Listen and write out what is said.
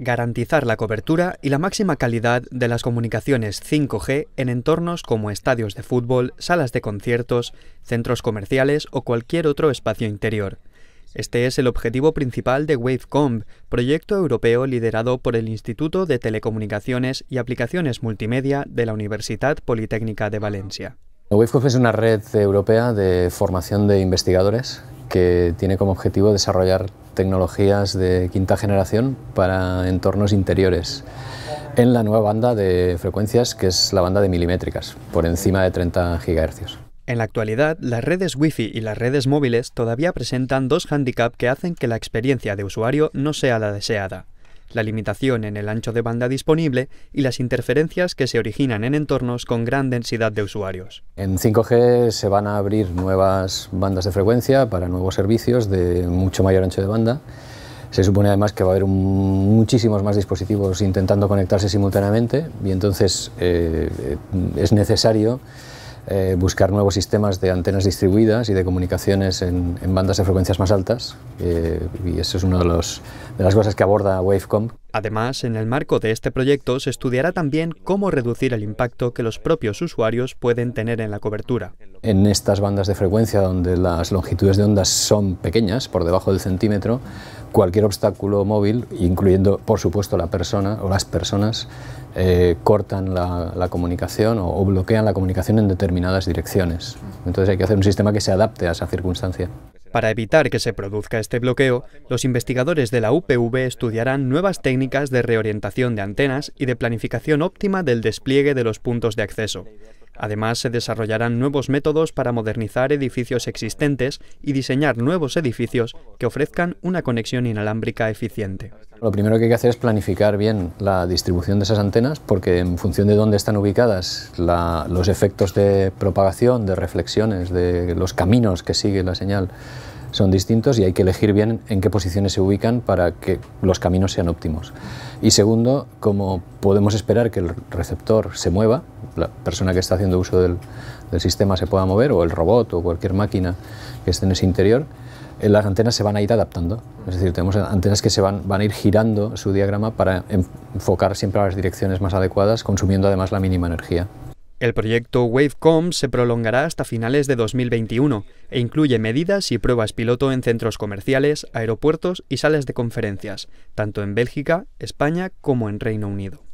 Garantizar la cobertura y la máxima calidad de las comunicaciones 5G en entornos como estadios de fútbol, salas de conciertos, centros comerciales o cualquier otro espacio interior. Este es el objetivo principal de WaveCom, proyecto europeo liderado por el Instituto de Telecomunicaciones y Aplicaciones Multimedia de la Universidad Politécnica de Valencia. Wavecomb es una red europea de formación de investigadores que tiene como objetivo desarrollar tecnologías de quinta generación para entornos interiores en la nueva banda de frecuencias que es la banda de milimétricas, por encima de 30 GHz. En la actualidad, las redes Wi-Fi y las redes móviles todavía presentan dos handicaps que hacen que la experiencia de usuario no sea la deseada la limitación en el ancho de banda disponible y las interferencias que se originan en entornos con gran densidad de usuarios. En 5G se van a abrir nuevas bandas de frecuencia para nuevos servicios de mucho mayor ancho de banda. Se supone además que va a haber muchísimos más dispositivos intentando conectarse simultáneamente y entonces eh, eh, es necesario eh, buscar nuevos sistemas de antenas distribuidas y de comunicaciones en, bandas de frecuencias más altas, eh, y eso es una de, de las cosas que aborda Wavecom. Además, en el marco de este proyecto se estudiará también cómo reducir el impacto que los propios usuarios pueden tener en la cobertura. En estas bandas de frecuencia donde las longitudes de ondas son pequeñas, por debajo del centímetro, cualquier obstáculo móvil, incluyendo por supuesto la persona o las personas, eh, cortan la, comunicación o, bloquean la comunicación en determinadas direcciones. Entonces hay que hacer un sistema que se adapte a esa circunstancia. Para evitar que se produzca este bloqueo, los investigadores de la UPV estudiarán nuevas técnicas de reorientación de antenas y de planificación óptima del despliegue de los puntos de acceso. Además, se desarrollarán nuevos métodos para modernizar edificios existentes y diseñar nuevos edificios que ofrezcan una conexión inalámbrica eficiente. Lo primero que hay que hacer es planificar bien la distribución de esas antenas porque en función de dónde están ubicadas, los efectos de propagación, de reflexiones, de los caminos que sigue la señal, son distintos y hay que elegir bien en qué posiciones se ubican para que los caminos sean óptimos. Y segundo, como podemos esperar que el receptor se mueva, la persona que está haciendo uso del, sistema se pueda mover, o el robot o cualquier máquina que esté en ese interior, eh, las antenas se van a ir adaptando. Es decir, tenemos antenas que se van, van a ir girando su diagrama para enfocar siempre a las direcciones más adecuadas, consumiendo además la mínima energía. El proyecto Wavecom se prolongará hasta finales de 2021 e incluye medidas y pruebas piloto en centros comerciales, aeropuertos y salas de conferencias, tanto en Bélgica, España como en Reino Unido.